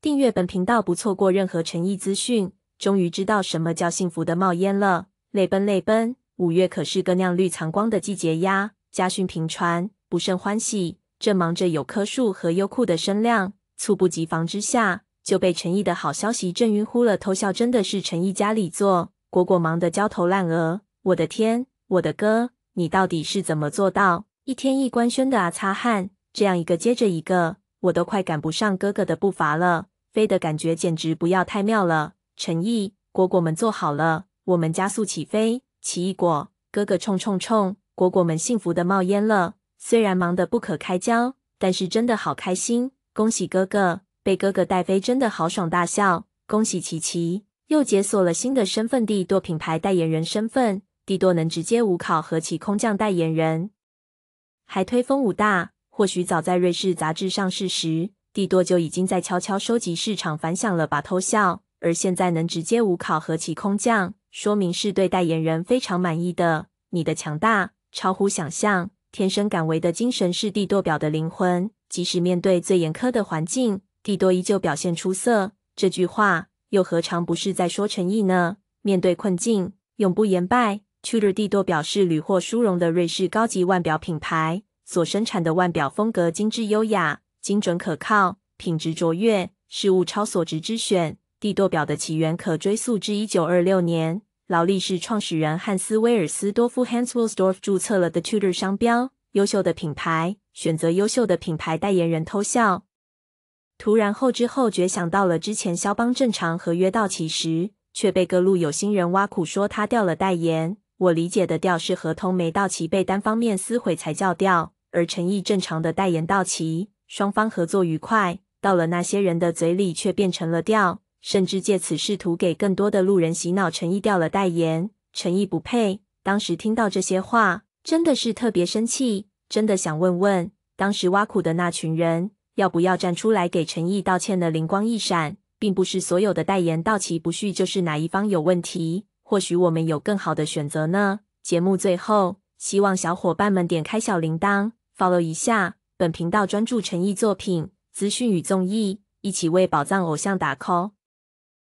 订阅本频道，不错过任何陈意资讯。终于知道什么叫幸福的冒烟了，泪奔泪奔！五月可是个酿绿藏光的季节呀，家讯频传，不胜欢喜。正忙着有棵树和优酷的声量，猝不及防之下就被陈毅的好消息震晕乎了，偷笑真的是陈毅家里做。果果忙得焦头烂额，我的天，我的哥，你到底是怎么做到一天一官宣的啊？擦汗，这样一个接着一个。我都快赶不上哥哥的步伐了，飞的感觉简直不要太妙了！陈毅，果果们坐好了，我们加速起飞！奇异果，哥哥冲冲冲！果果们幸福的冒烟了，虽然忙得不可开交，但是真的好开心！恭喜哥哥被哥哥带飞，真的豪爽大笑！恭喜琪琪又解锁了新的身份，帝舵品牌代言人身份，帝舵能直接五考核起空降代言人，还推风武大。或许早在瑞士杂志上市时，帝舵就已经在悄悄收集市场反响了，把偷笑。而现在能直接无考核其空降，说明是对代言人非常满意的。你的强大超乎想象，天生敢为的精神是帝舵表的灵魂。即使面对最严苛的环境，帝舵依旧表现出色。这句话又何尝不是在说诚意呢？面对困境，永不言败。Tudor 帝舵表示，屡获殊荣的瑞士高级腕表品牌。所生产的腕表风格精致优雅、精准可靠、品质卓越，是物超所值之选。帝舵表的起源可追溯至一九二六年，劳力士创始人汉斯·威尔斯多夫 （Hans Wilsdorf） 注册了 The Tudor 商标。优秀的品牌选择优秀的品牌代言人偷笑，突然后知后觉想到了之前肖邦正常合约到期时，却被各路有心人挖苦说他掉了代言。我理解的掉是合同没到期被单方面撕毁才叫掉。而陈毅正常的代言到齐，双方合作愉快，到了那些人的嘴里却变成了调，甚至借此试图给更多的路人洗脑。陈毅掉了代言，陈毅不配。当时听到这些话，真的是特别生气，真的想问问，当时挖苦的那群人，要不要站出来给陈毅道歉的？灵光一闪，并不是所有的代言到齐不续就是哪一方有问题，或许我们有更好的选择呢。节目最后，希望小伙伴们点开小铃铛。follow 一下本频道，专注诚意作品资讯与综艺，一起为宝藏偶像打 call。